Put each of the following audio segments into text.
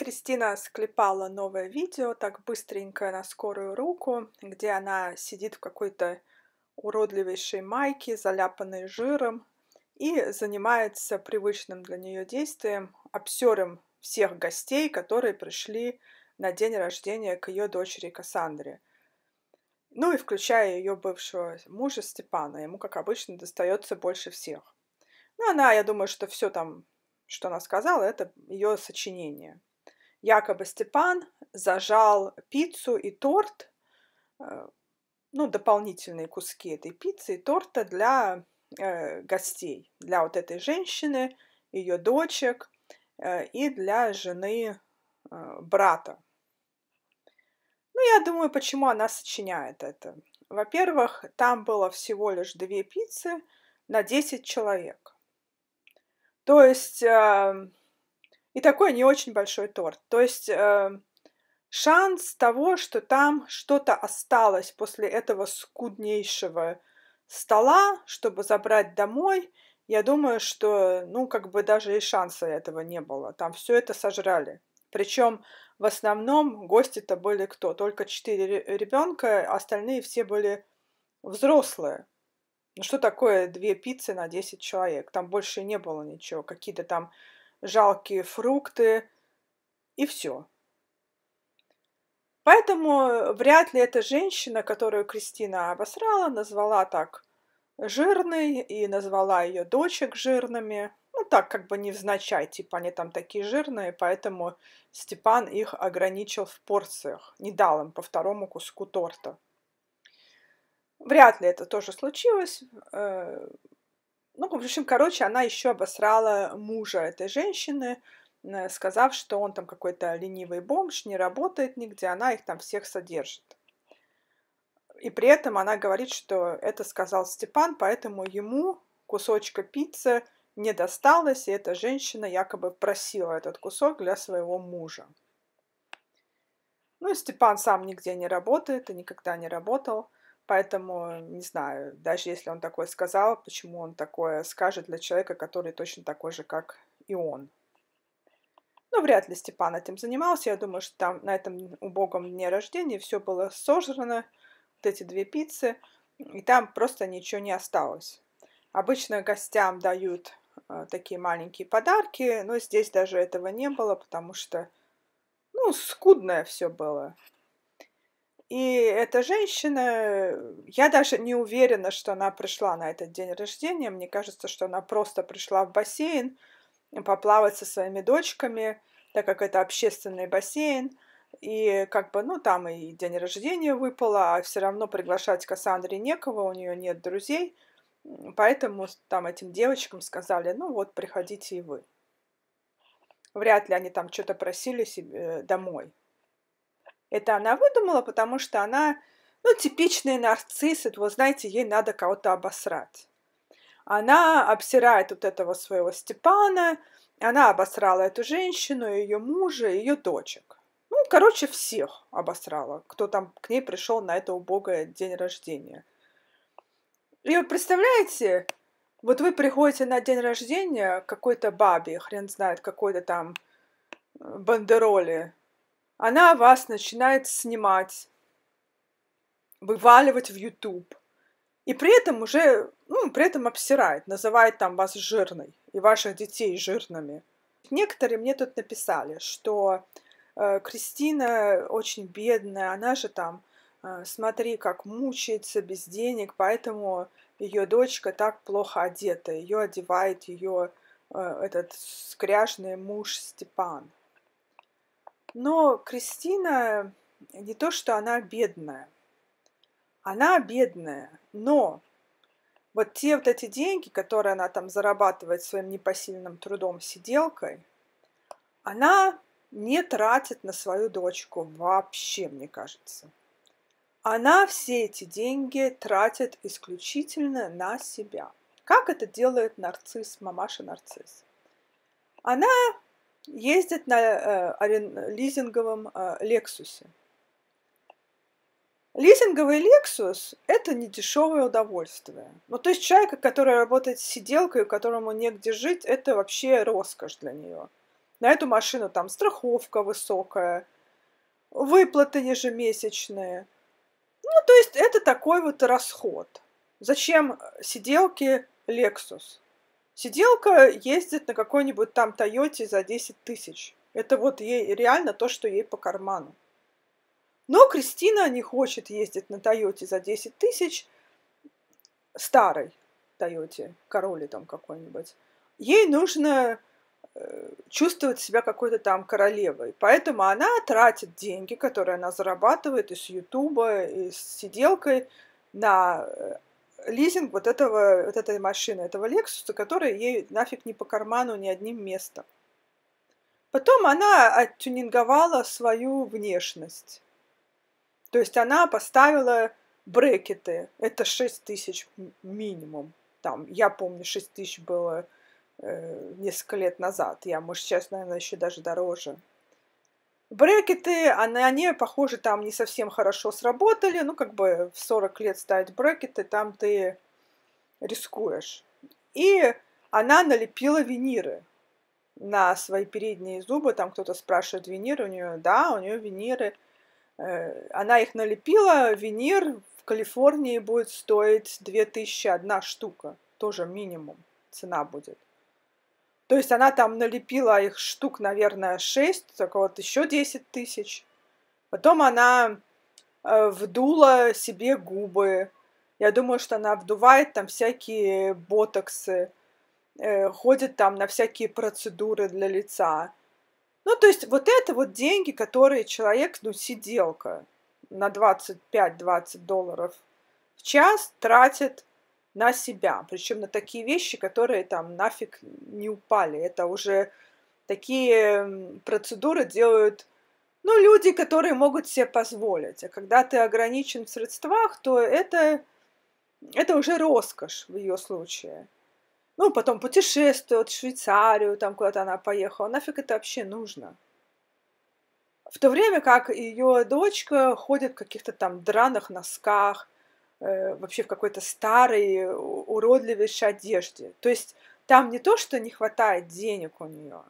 Кристина склепала новое видео так быстренько на скорую руку, где она сидит в какой-то уродливейшей майке, заляпанной жиром, и занимается привычным для нее действием, обсером всех гостей, которые пришли на день рождения к ее дочери Кассандре. Ну и включая ее бывшего мужа Степана, ему, как обычно, достается больше всех. Ну, она, я думаю, что все там, что она сказала, это ее сочинение якобы Степан зажал пиццу и торт, э, ну, дополнительные куски этой пиццы и торта для э, гостей, для вот этой женщины, ее дочек э, и для жены брата. Ну, я думаю, почему она сочиняет это. Во-первых, там было всего лишь две пиццы на 10 человек. То есть... И такой не очень большой торт. То есть э, шанс того, что там что-то осталось после этого скуднейшего стола, чтобы забрать домой, я думаю, что, ну, как бы даже и шанса этого не было. Там все это сожрали. Причем в основном гости-то были кто? Только четыре ребенка, а остальные все были взрослые. Ну что такое две пиццы на 10 человек? Там больше не было ничего. Какие-то там жалкие фрукты и все. Поэтому э, вряд ли эта женщина, которую Кристина обосрала, назвала так жирной и назвала ее дочек жирными. Ну так как бы невзначай, типа они там такие жирные, поэтому Степан их ограничил в порциях, не дал им по второму куску торта. Вряд ли это тоже случилось. Э, ну, в общем, короче, она еще обосрала мужа этой женщины, э, сказав, что он там какой-то ленивый бомж, не работает нигде, она их там всех содержит. И при этом она говорит, что это сказал Степан, поэтому ему кусочка пиццы не досталось, и эта женщина якобы просила этот кусок для своего мужа. Ну и Степан сам нигде не работает и никогда не работал. Поэтому, не знаю, даже если он такое сказал, почему он такое скажет для человека, который точно такой же, как и он. Ну, вряд ли Степан этим занимался. Я думаю, что там на этом убогом дне рождения все было сожрано, вот эти две пиццы, и там просто ничего не осталось. Обычно гостям дают э, такие маленькие подарки, но здесь даже этого не было, потому что, ну, скудное все было. И эта женщина, я даже не уверена, что она пришла на этот день рождения. Мне кажется, что она просто пришла в бассейн поплавать со своими дочками, так как это общественный бассейн. И как бы, ну, там и день рождения выпало, а все равно приглашать Кассандре некого, у нее нет друзей. Поэтому там этим девочкам сказали, ну вот, приходите и вы. Вряд ли они там что-то просили себе э, домой. Это она выдумала, потому что она, ну, типичный нарцисс, это, вот знаете, ей надо кого-то обосрать. Она обсирает вот этого своего Степана, она обосрала эту женщину, ее мужа, ее дочек. Ну, короче, всех обосрала, кто там к ней пришел на это убогое день рождения. И вот представляете, вот вы приходите на день рождения какой-то бабе, хрен знает, какой-то там э, бандероли, она вас начинает снимать, вываливать в YouTube. И при этом уже, ну, при этом обсирает, называет там вас жирной и ваших детей жирными. Некоторые мне тут написали, что э, Кристина очень бедная, она же там, э, смотри, как мучается без денег, поэтому ее дочка так плохо одета, ее одевает ее э, этот скряжный муж Степан. Но Кристина не то, что она бедная. Она бедная, но вот те вот эти деньги, которые она там зарабатывает своим непосильным трудом сиделкой, она не тратит на свою дочку вообще, мне кажется. Она все эти деньги тратит исключительно на себя. Как это делает нарцисс, мамаша нарцисс? Она ездит на э, лизинговом э, Лексусе. Лизинговый Lexus – это не дешевое удовольствие. Ну, то есть человека, который работает с сиделкой, которому негде жить, это вообще роскошь для нее. На эту машину там страховка высокая, выплаты ежемесячные. Ну, то есть это такой вот расход. Зачем сиделки Lexus? Сиделка ездит на какой-нибудь там Тойоте за 10 тысяч. Это вот ей реально то, что ей по карману. Но Кристина не хочет ездить на Тойоте за 10 тысяч, старой Тойоте, Короли там какой-нибудь. Ей нужно э, чувствовать себя какой-то там королевой. Поэтому она тратит деньги, которые она зарабатывает из с Ютуба, и с сиделкой на э, лизинг вот, этого, вот этой машины, этого Лексуса, которая ей нафиг не по карману ни одним местом. Потом она оттюнинговала свою внешность. То есть она поставила брекеты. Это 6 тысяч минимум. Там, я помню, 6 тысяч было э, несколько лет назад. Я, может, сейчас, наверное, еще даже дороже. Брекеты, они, а они, похоже, там не совсем хорошо сработали. Ну, как бы в 40 лет ставить брекеты, там ты рискуешь. И она налепила виниры на свои передние зубы. Там кто-то спрашивает, виниры у нее? Да, у нее виниры. Э, она их налепила. Винир в Калифорнии будет стоить 2000 одна штука. Тоже минимум цена будет. То есть она там налепила их штук, наверное, 6, так вот еще 10 тысяч. Потом она э, вдула себе губы. Я думаю, что она вдувает там всякие ботоксы, э, ходит там на всякие процедуры для лица. Ну, то есть вот это вот деньги, которые человек, ну, сиделка на 25-20 долларов в час тратит на себя, причем на такие вещи, которые там нафиг не упали. Это уже такие процедуры делают ну, люди, которые могут себе позволить. А когда ты ограничен в средствах, то это, это уже роскошь в ее случае. Ну, потом путешествует в Швейцарию, там куда-то она поехала. Нафиг это вообще нужно? В то время как ее дочка ходит в каких-то там драных носках – Э, вообще в какой-то старой, уродливейшей одежде. То есть там не то, что не хватает денег у нее,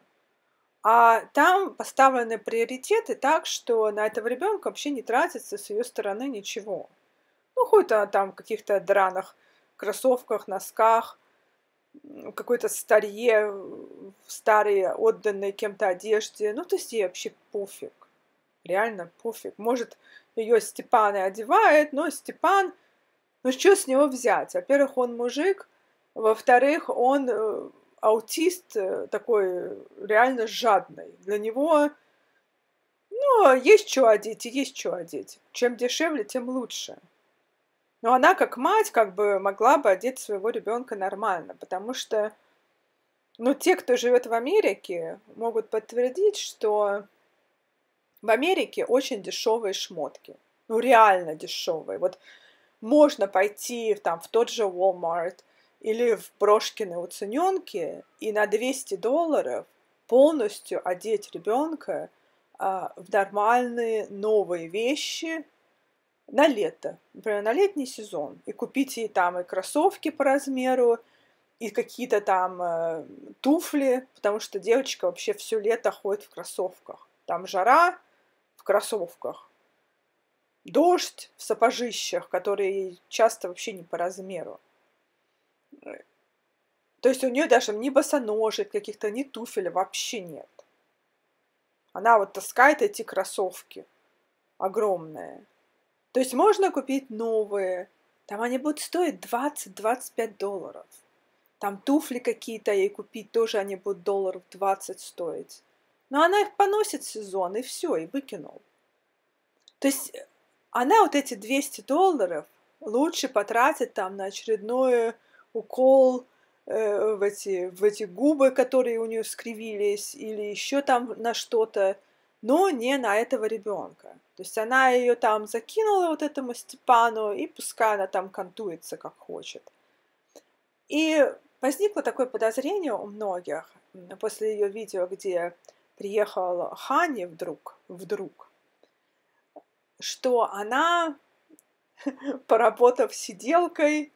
а там поставлены приоритеты так, что на этого ребенка вообще не тратится с ее стороны ничего. Ну, хоть она там в каких-то дранах, кроссовках, носках, какой-то старье, старые, отданной кем-то одежде. Ну, то есть ей вообще пофиг. Реально пофиг. Может, ее Степан и одевает, но Степан ну что с него взять? Во-первых, он мужик, во-вторых, он э, аутист э, такой реально жадный. Для него, ну, есть что одеть и есть что одеть. Чем дешевле, тем лучше. Но она, как мать, как бы могла бы одеть своего ребенка нормально, потому что, ну, те, кто живет в Америке, могут подтвердить, что в Америке очень дешевые шмотки. Ну, реально дешевые. Вот можно пойти там, в тот же Walmart или в Брошкины уцененки и на 200 долларов полностью одеть ребенка а, в нормальные новые вещи на лето, например, на летний сезон, и купить ей там и кроссовки по размеру, и какие-то там э, туфли, потому что девочка вообще все лето ходит в кроссовках. Там жара в кроссовках дождь в сапожищах, которые часто вообще не по размеру. То есть у нее даже ни босоножек каких-то, ни туфель вообще нет. Она вот таскает эти кроссовки огромные. То есть можно купить новые. Там они будут стоить 20-25 долларов. Там туфли какие-то ей купить, тоже они будут долларов 20 стоить. Но она их поносит сезон, и все, и выкинул. То есть э, она вот эти 200 долларов лучше потратит там на очередной укол э, в, эти, в эти губы, которые у нее скривились, или еще там на что-то, но не на этого ребенка. То есть она ее там закинула вот этому Степану, и пускай она там контуется как хочет. И возникло такое подозрение у многих после ее видео, где приехал Хани вдруг, вдруг, что она, поработав сиделкой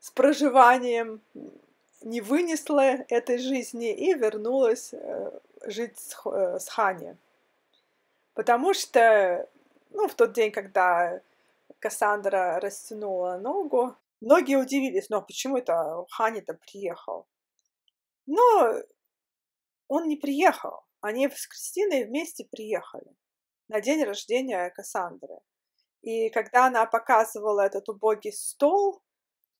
с проживанием, не вынесла этой жизни и вернулась э, жить э, с Хани. Потому что ну, в тот день, когда Кассандра растянула ногу, многие удивились, ну а почему это Хани-то приехал? Но он не приехал. Они с Кристиной вместе приехали на день рождения Кассандры. И когда она показывала этот убогий стол,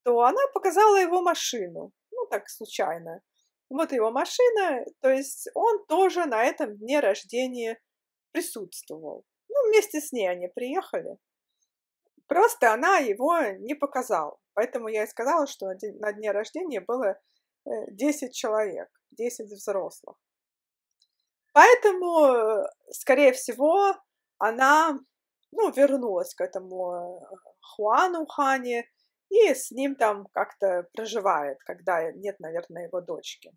то она показала его машину. Ну, так случайно. Вот его машина, то есть он тоже на этом дне рождения присутствовал. Ну, вместе с ней они приехали. Просто она его не показала. Поэтому я и сказала, что на дне рождения было 10 э, человек, 10 взрослых. Поэтому, э, скорее всего, она ну, вернулась к этому э, Хуану Хане и с ним там как-то проживает, когда нет, наверное, его дочки.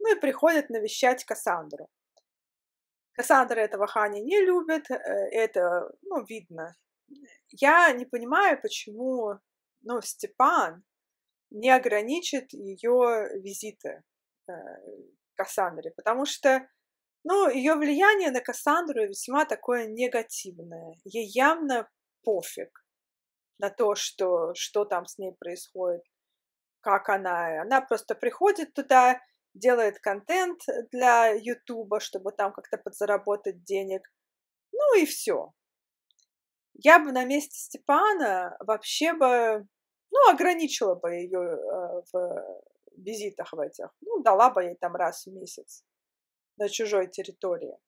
Ну и приходит навещать Кассандру. Кассандра этого Хани не любит, э, это, ну, видно. Я не понимаю, почему, ну, Степан не ограничит ее визиты Кассандре, потому что ну, ее влияние на Кассандру весьма такое негативное. Ей явно пофиг на то, что, что там с ней происходит, как она. Она просто приходит туда, делает контент для Ютуба, чтобы там как-то подзаработать денег. Ну и все. Я бы на месте Степана вообще бы, ну, ограничила бы ее э, в э, визитах в этих. Ну, дала бы ей там раз в месяц на чужой территории.